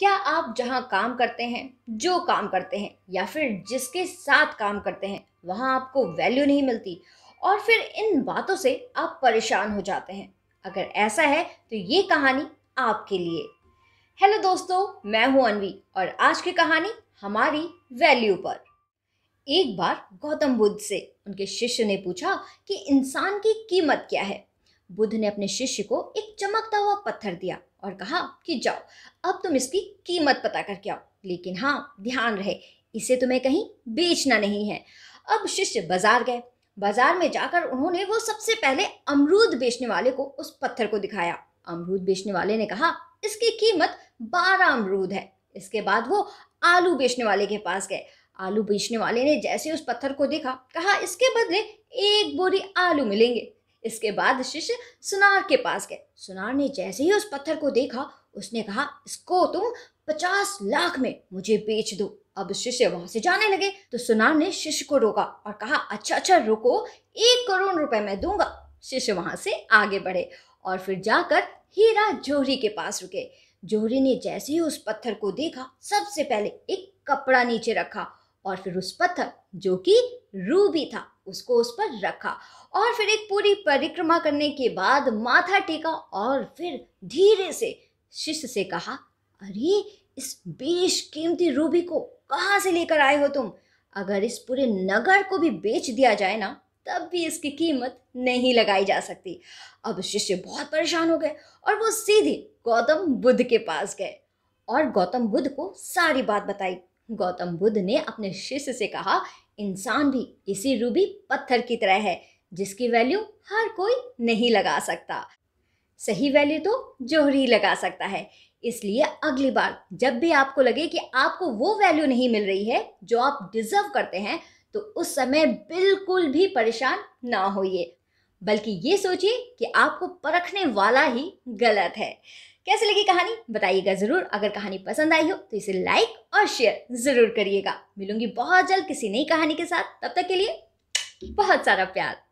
क्या आप जहाँ काम करते हैं जो काम करते हैं या फिर जिसके साथ काम करते हैं वहाँ आपको वैल्यू नहीं मिलती और फिर इन बातों से आप परेशान हो जाते हैं अगर ऐसा है तो ये कहानी आपके लिए हेलो दोस्तों मैं हूँ अनवी और आज की कहानी हमारी वैल्यू पर एक बार गौतम बुद्ध से उनके शिष्य ने पूछा कि इंसान की कीमत क्या है बुद्ध ने अपने शिष्य को एक चमकता हुआ पत्थर दिया और कहा कि जाओ अब तुम इसकी कीमत पता करके आओ लेकिन हाँ ध्यान रहे इसे तुम्हें कहीं बेचना नहीं है अब शिष्य बाजार गए बाजार में जाकर उन्होंने वो सबसे पहले अमरूद बेचने वाले को उस पत्थर को दिखाया अमरूद बेचने वाले ने कहा इसकी कीमत बारह अमरूद है इसके बाद वो आलू बेचने वाले के पास गए आलू बेचने वाले ने जैसे उस पत्थर को देखा कहा इसके बदले एक बोरी आलू मिलेंगे इसके बाद शिष्य सुनार के पास गए सुनार ने जैसे ही उस पत्थर को देखा उसने कहा इसको तुम पचास लाख में मुझे बेच दो अब शिष्य वहां से जाने लगे तो सुनार ने शिष्य को रोका और कहा अच्छा अच्छा रुको एक करोड़ रुपए मैं दूंगा शिष्य वहां से आगे बढ़े और फिर जाकर हीरा जोहरी के पास रुके जोहरी ने जैसे ही उस पत्थर को देखा सबसे पहले एक कपड़ा नीचे रखा और फिर उस पत्थर जो कि रूबी था उसको उस पर रखा और फिर एक पूरी परिक्रमा करने के बाद माथा टेका और फिर धीरे से शिष्य से कहा अरे इस बेश कीमती रूबी को कहाँ से लेकर आए हो तुम अगर इस पूरे नगर को भी बेच दिया जाए ना तब भी इसकी कीमत नहीं लगाई जा सकती अब शिष्य बहुत परेशान हो गए और वो सीधे गौतम बुद्ध के पास गए और गौतम बुद्ध को सारी बात बताई गौतम बुद्ध ने अपने शिष्य से कहा इंसान भी इसी रूबी पत्थर की तरह है जिसकी वैल्यू हर कोई नहीं लगा सकता सही वैल्यू तो जोहरी लगा सकता है इसलिए अगली बार जब भी आपको लगे कि आपको वो वैल्यू नहीं मिल रही है जो आप डिजर्व करते हैं तो उस समय बिल्कुल भी परेशान ना होइए बल्कि ये सोचिए कि आपको परखने वाला ही गलत है कैसी लगी कहानी बताइएगा ज़रूर अगर कहानी पसंद आई हो तो इसे लाइक और शेयर ज़रूर करिएगा मिलूंगी बहुत जल्द किसी नई कहानी के साथ तब तक के लिए बहुत सारा प्यार